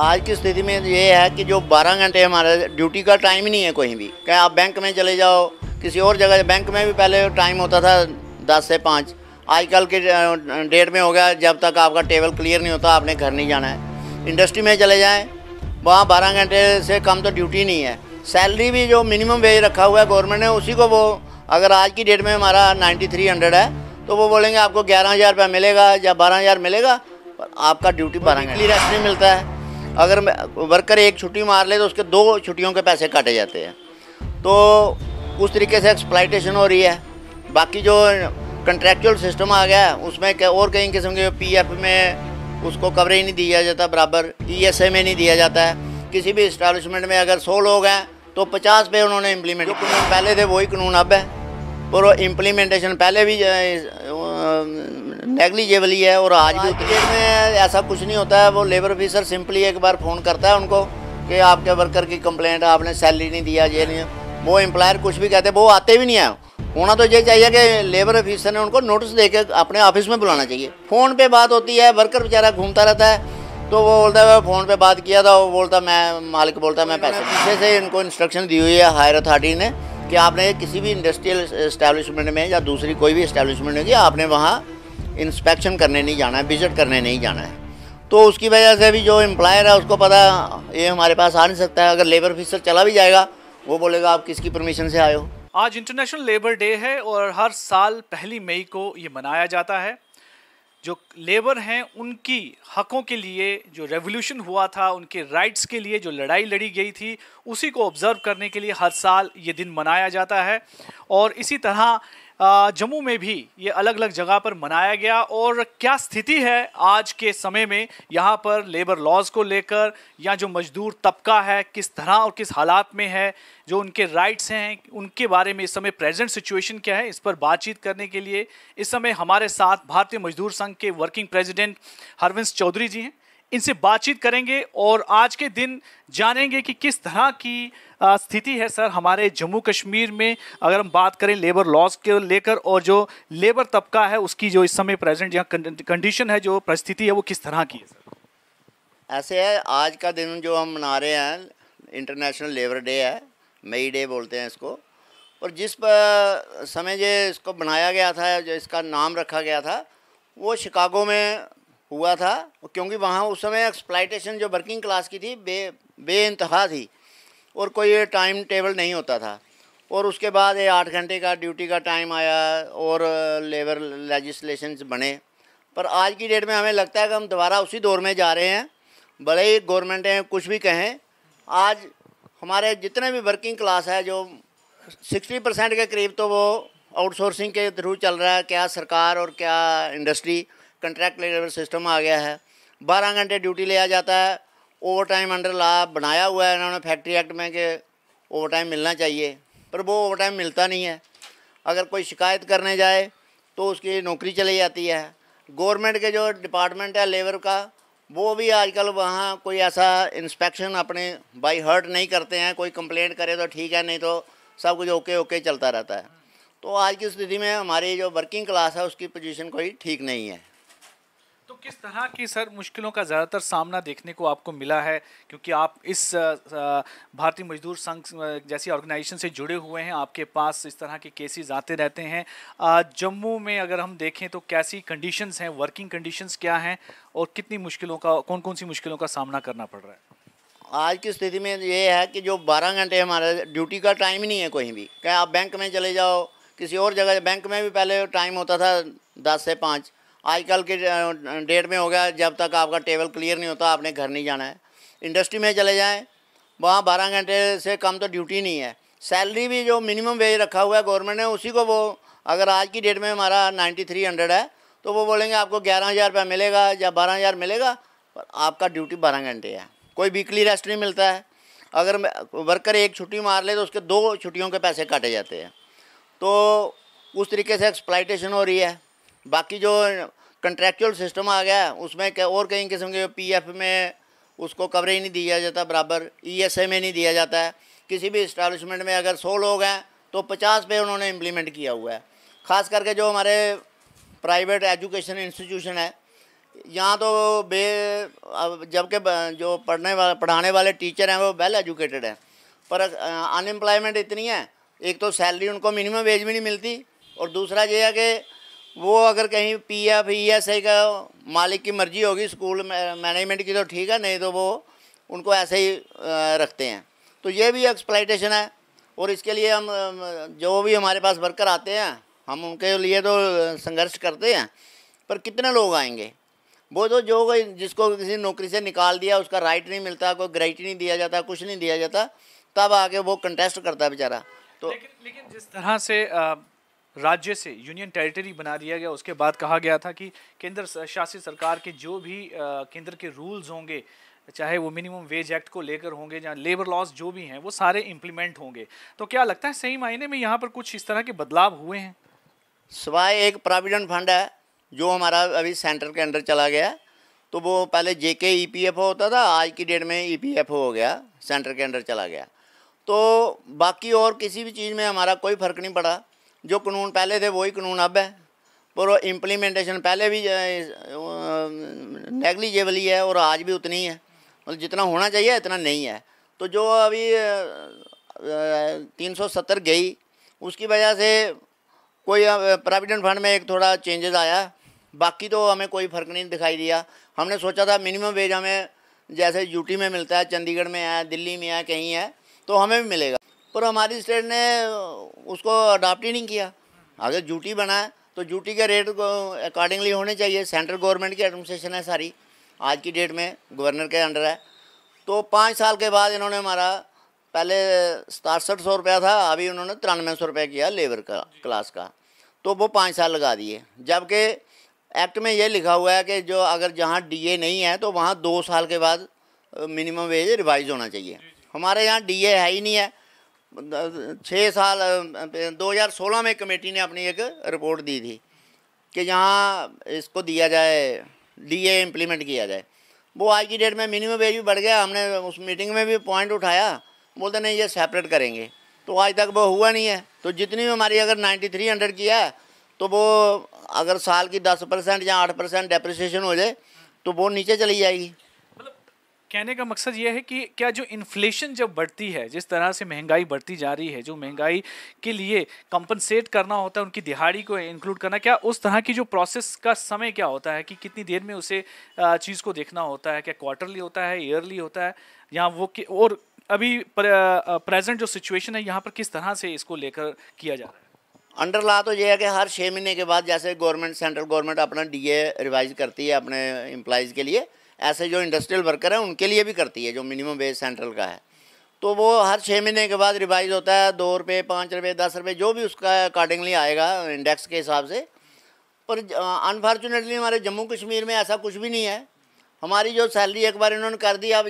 आज की स्थिति में ये है कि जो 12 घंटे हमारे ड्यूटी का टाइम ही नहीं है कहीं भी क्या आप बैंक में चले जाओ किसी और जगह बैंक में भी पहले टाइम होता था दस से पाँच आजकल के डेट में हो गया जब तक आपका टेबल क्लियर नहीं होता आपने घर नहीं जाना है इंडस्ट्री में चले जाएँ वहाँ बारह घंटे से कम तो ड्यूटी नहीं है सैलरी भी जो मिनिमम वेज रखा हुआ है गवर्नमेंट ने उसी को वो अगर आज की डेट में हमारा नाइन्टी थ्री हंड्रेड है तो वो बोलेंगे आपको ग्यारह हज़ार रुपया मिलेगा या बारह हज़ार मिलेगा पर आपका ड्यूटी बारह घंटे रेस्ट नहीं मिलता है अगर वर्कर एक छुट्टी मार ले तो उसके दो छुट्टियों के पैसे काटे जाते हैं तो उस तरीके से एक्सप्लाइटेशन हो रही है बाकी जो कंट्रेक्चुअल सिस्टम आ गया है उसमें और कई किस्म के पी एफ में उसको कवरेज नहीं दिया जाता बराबर ई एस ए में नहीं दिया जाता है किसी भी इस्टेब्लिशमेंट में अगर सौ लोग हैं तो पचास पे उन्होंने इम्प्लीमेंट जो कानून पहले थे वही कानून अब है और इम्प्लीमेंटेशन पहले भी ही है और आज भी क्रिकेट में ऐसा कुछ नहीं होता है वो लेबर ऑफिसर सिंपली एक बार फ़ोन करता है उनको कि आपके वर्कर की कंप्लेंट आपने सैलरी नहीं दिया ये नहीं वो एम्प्लायर कुछ भी कहते वो आते भी नहीं आए होना तो ये चाहिए कि लेबर ऑफिसर ने उनको नोटिस दे के अपने ऑफिस में बुलाना चाहिए फ़ोन पर बात होती है वर्कर बेचारा घूमता रहता है तो वो बोलता है फ़ोन पे बात किया था वो बोलता मैं मालिक बोलता मैं पैसे तो पीछे से इनको इंस्ट्रक्शन दी हुई है हायर अथॉरिटी ने कि आपने किसी भी इंडस्ट्रियल इस्टेब्लिशमेंट में या दूसरी कोई भी इस्टेब्लिशमेंट होगी आपने वहाँ इंस्पेक्शन करने नहीं जाना है विजिट करने नहीं जाना है तो उसकी वजह से भी जो एम्प्लॉयर है उसको पता ये हमारे पास आ नहीं सकता है अगर लेबर ऑफिसर चला भी जाएगा वो बोलेगा आप किसकी परमिशन से आए हो आज इंटरनेशनल लेबर डे है और हर साल पहली मई को ये मनाया जाता है जो लेबर हैं उनकी हकों के लिए जो रेवोल्यूशन हुआ था उनके राइट्स के लिए जो लड़ाई लड़ी गई थी उसी को ऑब्ज़र्व करने के लिए हर साल ये दिन मनाया जाता है और इसी तरह जम्मू में भी ये अलग अलग जगह पर मनाया गया और क्या स्थिति है आज के समय में यहाँ पर लेबर लॉज को लेकर या जो मजदूर तबका है किस तरह और किस हालात में है जो उनके राइट्स हैं उनके बारे में इस समय प्रेजेंट सिचुएशन क्या है इस पर बातचीत करने के लिए इस समय हमारे साथ भारतीय मजदूर संघ के वर्किंग प्रेजिडेंट हरविंश चौधरी जी हैं इनसे बातचीत करेंगे और आज के दिन जानेंगे कि किस तरह की स्थिति है सर हमारे जम्मू कश्मीर में अगर हम बात करें लेबर लॉस के लेकर और जो लेबर तबका है उसकी जो इस समय प्रेजेंट यहाँ कंडीशन है जो परिस्थिति है वो किस तरह की है सर ऐसे है आज का दिन जो हम मना रहे हैं इंटरनेशनल लेबर डे है मई डे बोलते हैं इसको और जिस समय जो इसको बनाया गया था जो इसका नाम रखा गया था वो शिकागो में हुआ था क्योंकि वहाँ उस समय एक्सप्लाइटेशन जो वर्किंग क्लास की थी बे बे इंतहा थी और कोई टाइम टेबल नहीं होता था और उसके बाद ये आठ घंटे का ड्यूटी का टाइम आया और लेबर लेजिस्लेशन बने पर आज की डेट में हमें लगता है कि हम दोबारा उसी दौर में जा रहे हैं भले ही गवर्नमेंटें कुछ भी कहें आज हमारे जितने भी वर्किंग क्लास है जो 60 परसेंट के करीब तो वो आउटसोर्सिंग के थ्रू चल रहा है क्या सरकार और क्या इंडस्ट्री कंट्रैक्ट लेबर सिस्टम आ गया है बारह घंटे ड्यूटी लिया जाता है ओवर टाइम अंडर लॉ बनाया हुआ है इन्होंने फैक्ट्री एक्ट में कि ओवर टाइम मिलना चाहिए पर वो ओवर टाइम मिलता नहीं है अगर कोई शिकायत करने जाए तो उसकी नौकरी चली जाती है गवर्नमेंट के जो डिपार्टमेंट है लेबर का वो भी आजकल वहाँ कोई ऐसा इंस्पेक्शन अपने बाई हर्ट नहीं करते हैं कोई कंप्लेंट करे तो ठीक है नहीं तो सब कुछ ओके ओके चलता रहता है तो आज की स्थिति में हमारी जो वर्किंग क्लास है उसकी पोजीशन कोई ठीक नहीं है तो किस तरह की सर मुश्किलों का ज़्यादातर सामना देखने को आपको मिला है क्योंकि आप इस भारतीय मजदूर संघ जैसी ऑर्गेनाइजेशन से जुड़े हुए हैं आपके पास इस तरह के केसेस आते रहते हैं जम्मू में अगर हम देखें तो कैसी कंडीशंस हैं वर्किंग कंडीशंस क्या हैं और कितनी मुश्किलों का कौन कौन सी मुश्किलों का सामना करना पड़ रहा है आज की स्थिति में ये है कि जो बारह घंटे हमारे ड्यूटी का टाइम ही नहीं है कहीं भी क्या आप बैंक में चले जाओ किसी और जगह बैंक में भी पहले टाइम होता था दस से पाँच आजकल के डेट में हो गया जब तक आपका टेबल क्लियर नहीं होता आपने घर नहीं जाना है इंडस्ट्री में चले जाएँ वहाँ बारह घंटे से कम तो ड्यूटी नहीं है सैलरी भी जो मिनिमम वेज रखा हुआ है गवर्नमेंट ने उसी को वो अगर आज की डेट में हमारा नाइन्टी थ्री हंड्रेड है तो वो बोलेंगे आपको ग्यारह हज़ार रुपया मिलेगा या बारह हज़ार मिलेगा पर आपका ड्यूटी बारह घंटे है कोई वीकली रेस्ट नहीं मिलता है अगर वर्कर एक छुट्टी मार ले तो उसके दो छुट्टियों के पैसे काटे जाते हैं तो उस तरीके से एक्सप्लाइटेशन हो रही है बाकी जो कंट्रैक्चुअल सिस्टम आ गया उसमें और कई किस्म के पी एफ में उसको कवरेज नहीं दिया जाता बराबर ई एस ए में नहीं दिया जाता है किसी भी इस्टेबलिशमेंट में अगर सौ लोग हैं तो पचास पे उन्होंने इम्प्लीमेंट किया हुआ है ख़ास करके जो हमारे प्राइवेट एजुकेशन इंस्टीट्यूशन है यहाँ तो बे जबकि जो पढ़ने वाले पढ़ाने वाले टीचर हैं वो वेल एजुकेटेड हैं पर अनएम्प्लॉयमेंट इतनी है एक तो सैलरी उनको मिनिमम वेज भी नहीं मिलती और दूसरा ये है कि वो अगर कहीं P F E S I का मालिक की मर्जी होगी स्कूल मैनेजमेंट की तो ठीक है नहीं तो वो उनको ऐसे ही रखते हैं तो ये भी एक्सप्लाइटेशन है और इसके लिए हम जो भी हमारे पास वर्कर आते हैं हम उनके लिए तो संघर्ष करते हैं पर कितने लोग आएंगे वो तो जो कोई जिसको किसी नौकरी से निकाल दिया उसका राइट नहीं मिलता कोई ग्रेटी नहीं दिया जाता कुछ नहीं दिया जाता तब आके वो कंटेस्ट करता है बेचारा तो लेकिन, लेकिन जिस तरह से आ... राज्य से यूनियन टेरिटरी बना दिया गया उसके बाद कहा गया था कि केंद्र शासित सरकार के जो भी केंद्र के रूल्स होंगे चाहे वो मिनिमम वेज एक्ट को लेकर होंगे या लेबर लॉस जो भी हैं वो सारे इम्प्लीमेंट होंगे तो क्या लगता है सही मायने में यहाँ पर कुछ इस तरह के बदलाव हुए हैं सिवाय एक प्रोविडेंट फंड है जो हमारा अभी सेंटर के अंडर चला गया तो वो पहले J K E e P F O होता था आज की डेट में ई पी एफ ओ हो गया सेंटर के अंडर चला गया तो बाकी और किसी भी चीज़ में हमारा कोई फ़र्क नहीं पड़ा जो कानून पहले थे वही कानून अब है पर इम्प्लीमेंटेशन पहले भी ही है और आज भी उतनी है मतलब जितना होना चाहिए इतना नहीं है तो जो अभी तीन सौ सत्तर गई उसकी वजह से कोई प्रोविडेंट फंड में एक थोड़ा चेंजेस आया बाकी तो हमें कोई फ़र्क नहीं दिखाई दिया हमने सोचा था मिनिमम वेज हमें जैसे यूटी में मिलता है चंडीगढ़ में है दिल्ली में है कहीं है तो हमें भी मिलेगा पर हमारी स्टेट ने उसको अडाप्ट ही नहीं किया अगर ड्यूटी बनाए तो जूटी के रेट को अकॉर्डिंगली होने चाहिए सेंट्रल गवर्नमेंट की एडमिनिस्ट्रेशन है सारी आज की डेट में गवर्नर के अंडर है तो पाँच साल के बाद इन्होंने हमारा पहले सतासठ सौ रुपया था अभी उन्होंने तिरानवे सौ रुपया किया लेबर का क्लास का तो वो पाँच साल लगा दिए जबकि एक्ट में ये लिखा हुआ है कि जो अगर जहाँ डी नहीं है तो वहाँ दो साल के बाद मिनिमम वेज रिवाइज होना चाहिए हमारे यहाँ डी है ही नहीं है छः साल 2016 में कमेटी ने अपनी एक रिपोर्ट दी थी कि यहाँ इसको दिया जाए ए इम्प्लीमेंट किया जाए वो आज की डेट में मिनिमम वेज भी बढ़ गया हमने उस मीटिंग में भी पॉइंट उठाया बोलते नहीं ये सेपरेट करेंगे तो आज तक वो हुआ नहीं है तो जितनी भी हमारी अगर नाइन्टी थ्री हंड्रेड की है तो वो अगर साल की दस परसेंट या आठ परसेंट डेप्रिसिएशन हो जाए तो वो नीचे चली जाएगी कहने का मकसद ये है कि क्या जो इन्फ्लेशन जब बढ़ती है जिस तरह से महंगाई बढ़ती जा रही है जो महंगाई के लिए कंपनसेट करना होता है उनकी दिहाड़ी को इंक्लूड करना क्या उस तरह की जो प्रोसेस का समय क्या होता है कि कितनी देर में उसे चीज़ को देखना होता है क्या क्वार्टरली होता है ईयरली होता है या वो और अभी प्रेजेंट जो सिचुएशन है यहाँ पर किस तरह से इसको लेकर किया जा रहा है अंडर ला तो यह है कि हर छः महीने के बाद जैसे गवर्नमेंट सेंट्रल गवर्नमेंट अपना डीए रिवाइज करती है अपने एम्प्लाइज के लिए ऐसे जो इंडस्ट्रियल वर्कर हैं उनके लिए भी करती है जो मिनिमम वेज सेंट्रल का है तो वो हर छः महीने के बाद रिवाइज होता है दो रुपये पाँच रुपये दस रुपये जो भी उसका अकॉर्डिंगली आएगा इंडेक्स के हिसाब से पर अनफॉर्चुनेटली हमारे जम्मू कश्मीर में ऐसा कुछ भी नहीं है हमारी जो सैलरी एक बार इन्होंने कर दी अब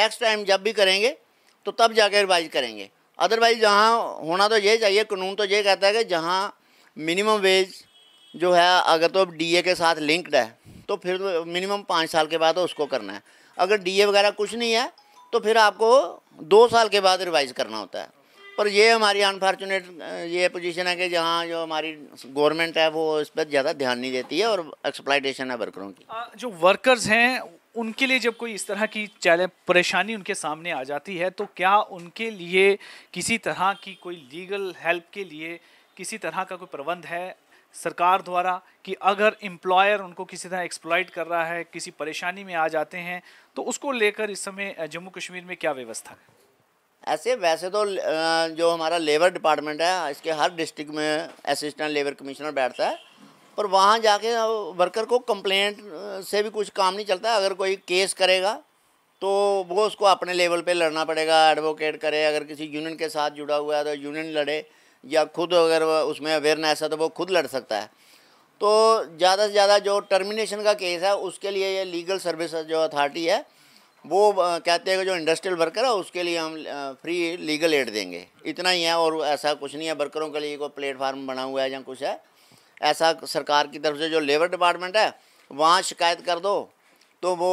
नेक्स्ट टाइम जब भी करेंगे तो तब जाके रिवाइज करेंगे अदरवाइज जहाँ होना तो ये चाहिए कानून तो ये कहता है कि जहाँ मिनिमम वेज जो है अगर तो डी ए के साथ लिंक्ड है तो फिर तो मिनिमम पाँच साल के बाद उसको करना है अगर डीए वगैरह कुछ नहीं है तो फिर आपको दो साल के बाद रिवाइज़ करना होता है पर ये हमारी अनफॉर्चुनेट ये पोजीशन है कि जहाँ जो हमारी गवर्नमेंट है वो इस पर ज़्यादा ध्यान नहीं देती है और एक्सप्लाइटेशन है वर्करों की जो वर्कर्स हैं उनके लिए जब कोई इस तरह की चैलेंज परेशानी उनके सामने आ जाती है तो क्या उनके लिए किसी तरह की कोई लीगल हेल्प के लिए किसी तरह का कोई प्रबंध है सरकार द्वारा कि अगर एम्प्लॉयर उनको किसी तरह एक्सप्लॉयट कर रहा है किसी परेशानी में आ जाते हैं तो उसको लेकर इस समय जम्मू कश्मीर में क्या व्यवस्था है ऐसे वैसे तो जो हमारा लेबर डिपार्टमेंट है इसके हर डिस्ट्रिक्ट में असिस्टेंट लेबर कमिश्नर बैठता है पर वहाँ जाके वर्कर को कंप्लेंट से भी कुछ काम नहीं चलता अगर कोई केस करेगा तो वो उसको अपने लेवल पे लड़ना पड़ेगा एडवोकेट करे अगर किसी यूनियन के साथ जुड़ा हुआ है तो यूनियन लड़े या खुद अगर उसमें अवेयरनेस है तो वो खुद लड़ सकता है तो ज़्यादा से ज़्यादा जो टर्मिनेशन का केस है उसके लिए ये लीगल सर्विस जो अथॉरिटी है वो कहते हैं कि जो इंडस्ट्रियल वर्कर है उसके लिए हम फ्री लीगल एड देंगे इतना ही है और ऐसा कुछ नहीं है वर्करों के लिए कोई प्लेटफार्म बना हुआ है या कुछ है ऐसा सरकार की तरफ से जो लेबर डिपार्टमेंट है वहाँ शिकायत कर दो तो वो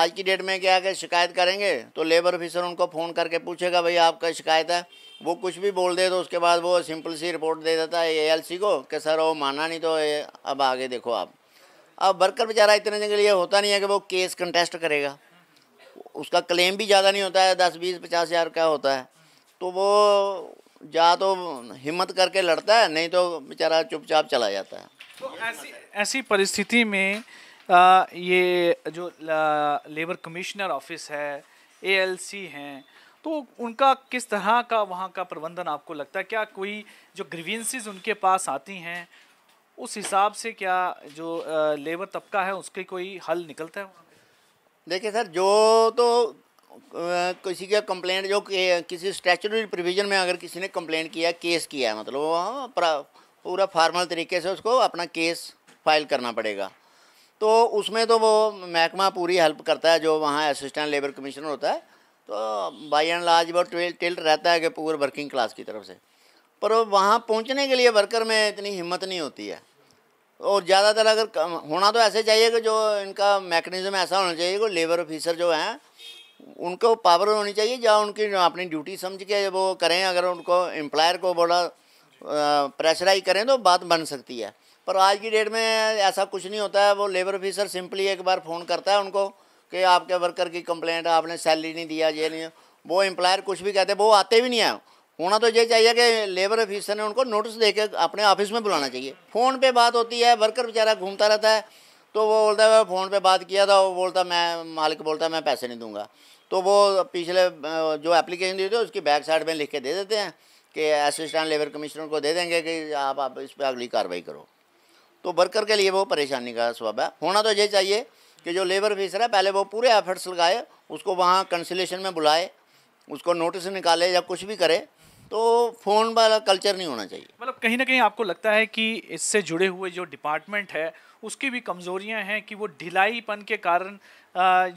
आज की डेट में क्या है कि शिकायत करेंगे तो लेबर ऑफिसर उनको फ़ोन करके पूछेगा भाई आपका शिकायत है वो कुछ भी बोल दे तो उसके बाद वो सिंपल सी रिपोर्ट दे देता है एएलसी को कि सर वो माना नहीं तो अब आगे देखो आप अब वर्कर बेचारा इतने दिन के लिए होता नहीं है कि वो केस कंटेस्ट करेगा उसका क्लेम भी ज़्यादा नहीं होता है दस बीस पचास हज़ार का होता है तो वो या तो हिम्मत करके लड़ता है नहीं तो बेचारा चुपचाप चला जाता है तो ऐसी ऐसी परिस्थिति में आ, ये जो लेबर कमिश्नर ऑफिस है एएलसी हैं तो उनका किस तरह का वहाँ का प्रबंधन आपको लगता है क्या कोई जो ग्रीवेंसीज उनके पास आती हैं उस हिसाब से क्या जो लेबर तबका है उसके कोई हल निकलता है देखिए सर जो तो किसी का कंप्लेंट जो किसी स्टैचुरी प्रोविज़न में अगर किसी ने कंप्लेंट किया केस किया है मतलब हाँ, पूरा फार्मल तरीके से उसको अपना केस फाइल करना पड़ेगा तो उसमें तो वो महकमा पूरी हेल्प करता है जो वहाँ असिस्टेंट लेबर कमिश्नर होता है तो बाई एंड लार्ज वो टिल्ट रहता है कि पूरे वर्किंग क्लास की तरफ से पर वहाँ पहुँचने के लिए वर्कर में इतनी हिम्मत नहीं होती है और ज़्यादातर अगर होना तो ऐसे चाहिए कि जो इनका मैकेनिज़्म ऐसा होना चाहिए कि लेबर ऑफिसर जो हैं उनको पावर होनी चाहिए या उनकी अपनी ड्यूटी समझ के वो करें अगर उनको एम्प्लायर को बड़ा प्रेशराइज करें तो बात बन सकती है पर आज की डेट में ऐसा कुछ नहीं होता है वो लेबर ऑफिसर सिंपली एक बार फ़ोन करता है उनको कि आपके वर्कर की कंप्लेंट आपने सैलरी नहीं दिया ये नहीं वो एम्प्लायर कुछ भी कहते वो आते भी नहीं आए होना तो ये चाहिए कि लेबर ऑफिसर ने उनको नोटिस दे के अपने ऑफिस में बुलाना चाहिए फ़ोन पे बात होती है वर्कर बेचारा घूमता रहता है तो वो बोलता है फ़ोन पर बात किया था वो बोलता मैं मालिक बोलता मैं पैसे नहीं दूंगा तो वो पिछले जो एप्लीकेशन दी थी उसकी बैक साइड में लिख के दे देते हैं कि असिस्टेंट लेबर कमिश्नर को दे देंगे कि आप आप इस पर अगली कार्रवाई करो तो वर्कर के लिए वो परेशानी का सबब है होना तो ये चाहिए कि जो लेबर ऑफिसर है पहले वो पूरे एफर्ट्स लगाए उसको वहाँ कंसिलेशन में बुलाए उसको नोटिस निकाले या कुछ भी करे तो फ़ोन वाला कल्चर नहीं होना चाहिए मतलब कहीं ना कहीं आपको लगता है कि इससे जुड़े हुए जो डिपार्टमेंट है उसकी भी कमज़ोरियां हैं कि वो ढिलाईपन के कारण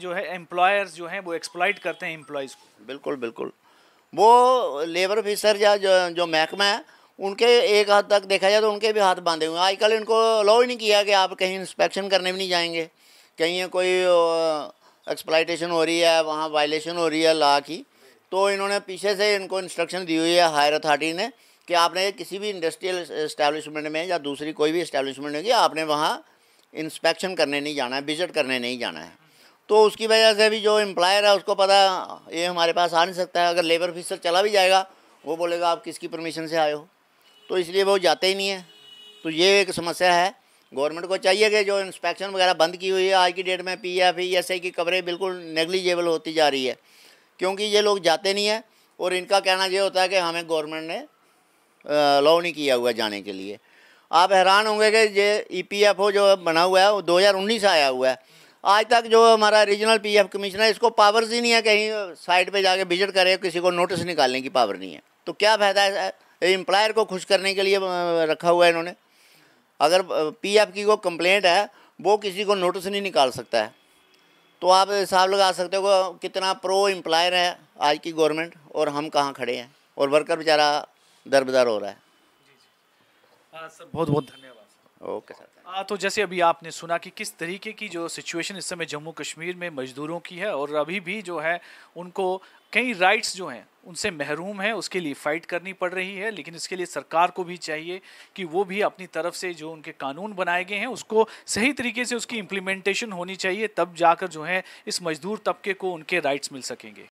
जो है एम्प्लॉयर्स जो हैं वो एक्सप्लाइट करते हैं एम्प्लॉयज़ को बिल्कुल बिल्कुल वो लेबर ऑफिसर या जो, जो महकमा है उनके एक हद तक देखा जाए तो उनके भी हाथ बांधे हुए हैं आजकल इनको अलाउ ही नहीं किया कि आप कहीं इंस्पेक्शन करने भी नहीं जाएंगे कहीं कोई एक्सप्लाइटेशन हो रही है वहाँ वायलेशन हो रही है लॉ की तो इन्होंने पीछे से इनको इंस्ट्रक्शन दी हुई है हायर अथॉरिटी ने कि आपने किसी भी इंडस्ट्रियल इस्टेब्लिशमेंट में या दूसरी कोई भी इस्टेब्लिशमेंट होगी आपने वहाँ इंस्पेक्शन करने नहीं जाना है विजिट करने नहीं जाना है तो उसकी वजह से भी जो एम्प्लायर है उसको पता ये हमारे पास आ नहीं सकता है अगर लेबर ऑफिसर चला भी जाएगा वो बोलेगा आप किसकी परमिशन से आए हो तो इसलिए वो जाते ही नहीं है तो ये एक समस्या है गवर्नमेंट को चाहिए कि जो इंस्पेक्शन वगैरह बंद की हुई है आज की डेट में P F E S I की कवरेज बिल्कुल नेग्लिजेबल होती जा रही है क्योंकि ये लोग जाते नहीं हैं और इनका कहना ये होता है कि हमें गवर्नमेंट ने अलाउ नहीं किया हुआ जाने के लिए आप हैरान होंगे कि ये ई पी एफ ओ जो बना हुआ है वो दो हज़ार उन्नीस आया हुआ है आज तक जो हमारा रीजनल पी एफ कमिश्नर है इसको पावर्स ही नहीं है कहीं साइट पर जाके विजिट करे किसी को नोटिस निकालने की पावर नहीं है तो क्या फ़ायदा है इम्प्लायर को खुश करने के लिए रखा हुआ है इन्होंने अगर पीएफ की कोई कंप्लेंट है वो किसी को नोटिस नहीं निकाल सकता है तो आप हिसाब लगा सकते हो कितना प्रो एम्प्लायर है आज की गवर्नमेंट और हम कहाँ खड़े हैं और वर्कर बेचारा दरबदार हो रहा है हाँ सर बहुत बहुत धन्यवाद ओके सर हाँ, तो जैसे अभी आपने सुना कि किस तरीके की जो सिचुएशन इस समय जम्मू कश्मीर में मजदूरों की है और अभी भी जो है उनको कई राइट्स जो हैं उनसे महरूम है उसके लिए फ़ाइट करनी पड़ रही है लेकिन इसके लिए सरकार को भी चाहिए कि वो भी अपनी तरफ से जो उनके कानून बनाए गए हैं उसको सही तरीके से उसकी इम्प्लीमेंटेशन होनी चाहिए तब जाकर जो है इस मजदूर तबके को उनके राइट्स मिल सकेंगे